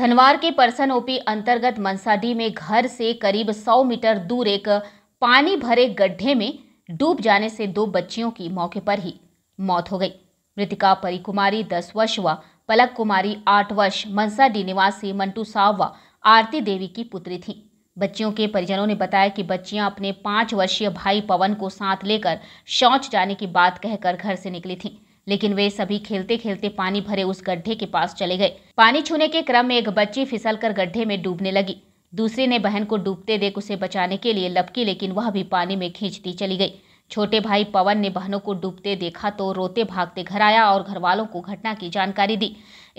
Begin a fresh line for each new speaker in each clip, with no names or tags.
धनवार के person OP अंतर्गत मनसाडी में घर से करीब 100 मीटर दूर एक पानी भरे गड्ढे में डूब जाने से दो बच्चियों की मौके पर ही मौत हो गई मृतिका परिकुमारी दस वर्ष व पलक कुमारी आठ वर्ष मनसाडी निवासी मंटू साव व आरती देवी की पुत्री थी बच्चियों के परिजनों ने बताया कि बच्चियां अपने पाँच वर्षीय भाई पवन को साथ लेकर शौच जाने की बात कहकर घर से निकली थीं लेकिन वे सभी खेलते खेलते पानी भरे उस गड्ढे के पास चले गए पानी छूने के क्रम में एक बच्ची फिसल गड्ढे में डूबने लगी दूसरी ने बहन को डूबते देख उसे बचाने के लिए लपकी लेकिन वह भी पानी में खींचती चली गई छोटे भाई पवन ने बहनों को डूबते देखा तो रोते भागते घर आया और घर वालों को घटना की जानकारी दी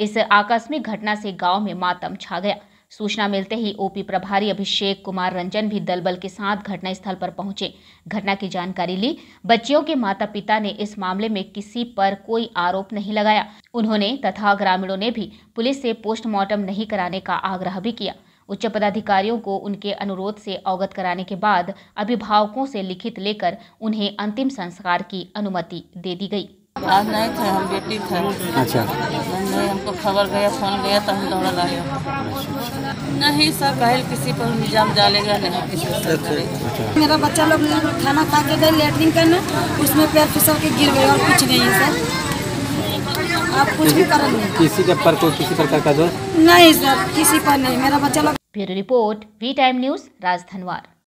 इस आकस्मिक घटना से गांव में मातम छा गया सूचना मिलते ही ओपी प्रभारी अभिषेक कुमार रंजन भी दलबल के साथ घटनास्थल पर पहुंचे घटना की जानकारी ली बच्चियों के माता पिता ने इस मामले में किसी पर कोई आरोप नहीं लगाया उन्होंने तथा ग्रामीणों ने भी पुलिस से पोस्टमार्टम नहीं कराने का आग्रह भी किया उच्च पदाधिकारियों को उनके अनुरोध से अवगत कराने के बाद अभिभावकों से लिखित लेकर उन्हें अंतिम संस्कार की अनुमति दे दी गई आज नहीं थे हम बेटी थे अच्छा नहीं हमको खबर गया फोन गया तो हम दौड़ा लाए नहीं सर पहले किसी पर निजाम डालेगा नहीं किसी अच्छा, सर अच्छा। मेरा बच्चा लोग खाना खा के गए लेटरिन करना उसमें पैर फिसल के गिर गए और कुछ नहीं सर आप कुछ भी कर किसी के पर कोई किसी प्रकार का दोष नहीं सर किसी पर नहीं मेरा बच्चा लोग bureau report V time news Rajdhanwar